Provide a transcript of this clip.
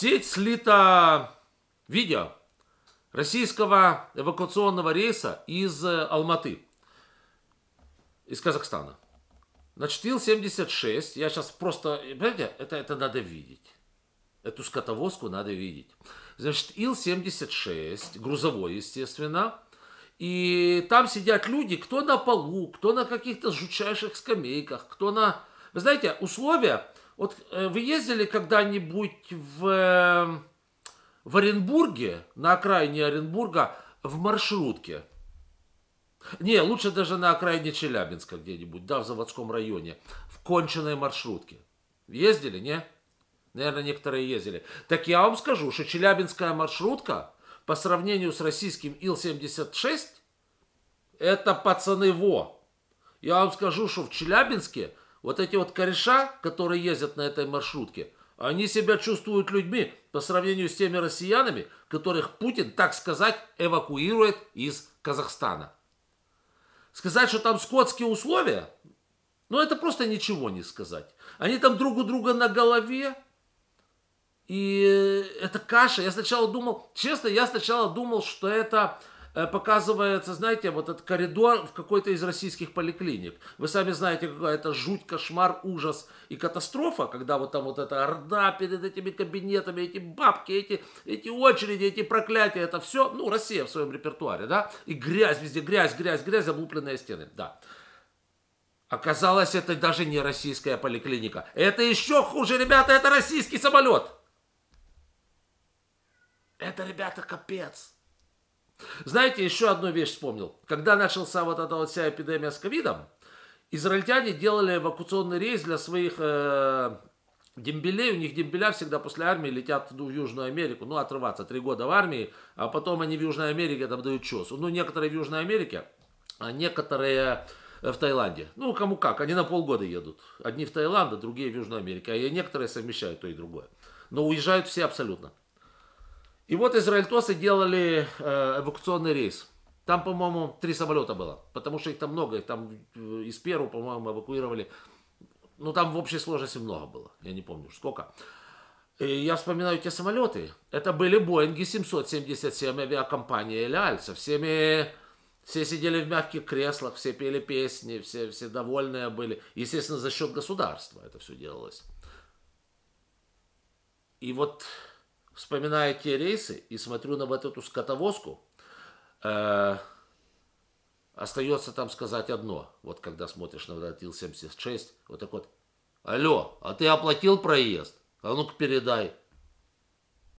сеть слита видео российского эвакуационного рейса из э, Алматы, из Казахстана. Значит, Ил-76, я сейчас просто, понимаете, это, это надо видеть. Эту скотовозку надо видеть. Значит, Ил-76, грузовой, естественно, и там сидят люди, кто на полу, кто на каких-то жутчайших скамейках, кто на... Вы знаете, условия вот э, вы ездили когда-нибудь в, э, в Оренбурге, на окраине Оренбурга, в маршрутке? Не, лучше даже на окраине Челябинска где-нибудь, да, в заводском районе, в конченной маршрутке. Ездили, не? Наверное, некоторые ездили. Так я вам скажу, что челябинская маршрутка по сравнению с российским Ил-76, это пацаны во. Я вам скажу, что в Челябинске вот эти вот кореша, которые ездят на этой маршрутке, они себя чувствуют людьми по сравнению с теми россиянами, которых Путин, так сказать, эвакуирует из Казахстана. Сказать, что там скотские условия, ну это просто ничего не сказать. Они там друг у друга на голове, и это каша. Я сначала думал, честно, я сначала думал, что это Э, показывается, знаете, вот этот коридор в какой-то из российских поликлиник. Вы сами знаете, какая это жуть, кошмар, ужас и катастрофа, когда вот там вот эта орда перед этими кабинетами, эти бабки, эти, эти очереди, эти проклятия, это все, ну, Россия в своем репертуаре, да, и грязь везде, грязь, грязь, грязь, облупленные стены, да. Оказалось, это даже не российская поликлиника. Это еще хуже, ребята, это российский самолет. Это, ребята, капец. Знаете, еще одну вещь вспомнил. Когда начался вот эта вот вся эпидемия с ковидом, израильтяне делали эвакуационный рейс для своих э, дембелей. У них дембеля всегда после армии летят в Южную Америку. Ну, отрываться. Три года в армии, а потом они в Южной Америке там дают чес. Ну, некоторые в Южной Америке, а некоторые э, в Таиланде. Ну, кому как, они на полгода едут. Одни в Таиланд, а другие в Южную Америку. А некоторые совмещают то и другое. Но уезжают все абсолютно. И вот израильтосы делали э, эвакуационный рейс. Там, по-моему, три самолета было, потому что их там много, их там э, из Перу, по-моему, эвакуировали. Ну, там в общей сложности много было, я не помню, сколько. И я вспоминаю те самолеты. Это были Боинги 777 авиакомпании или Аль. всеми... Все сидели в мягких креслах, все пели песни, все, все довольные были. Естественно, за счет государства это все делалось. И вот вспоминаю те рейсы и смотрю на вот эту скотовозку, э, остается там сказать одно. Вот когда смотришь на Родил 76, вот так вот, алло, а ты оплатил проезд? А ну-ка передай.